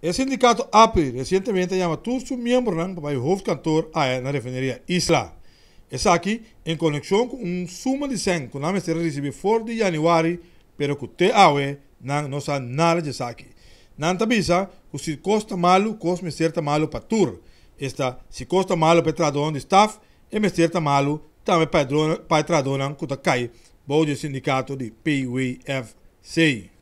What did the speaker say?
El sindicato APRI recientemente llamó a todos sus miembros para el hoofdkantoor en la refinería Isla. Essa aqui, em conexão com um suma de 100 que me teremos recebido 4 de janeiro, pero que até agora não sabe nada de saque. Não tabisa que se costa malo, costa me certa malo para tour. Esta, se costa malo para tradão de staff, e me certa malo também para tradão que cai, bom de sindicato de PUFC.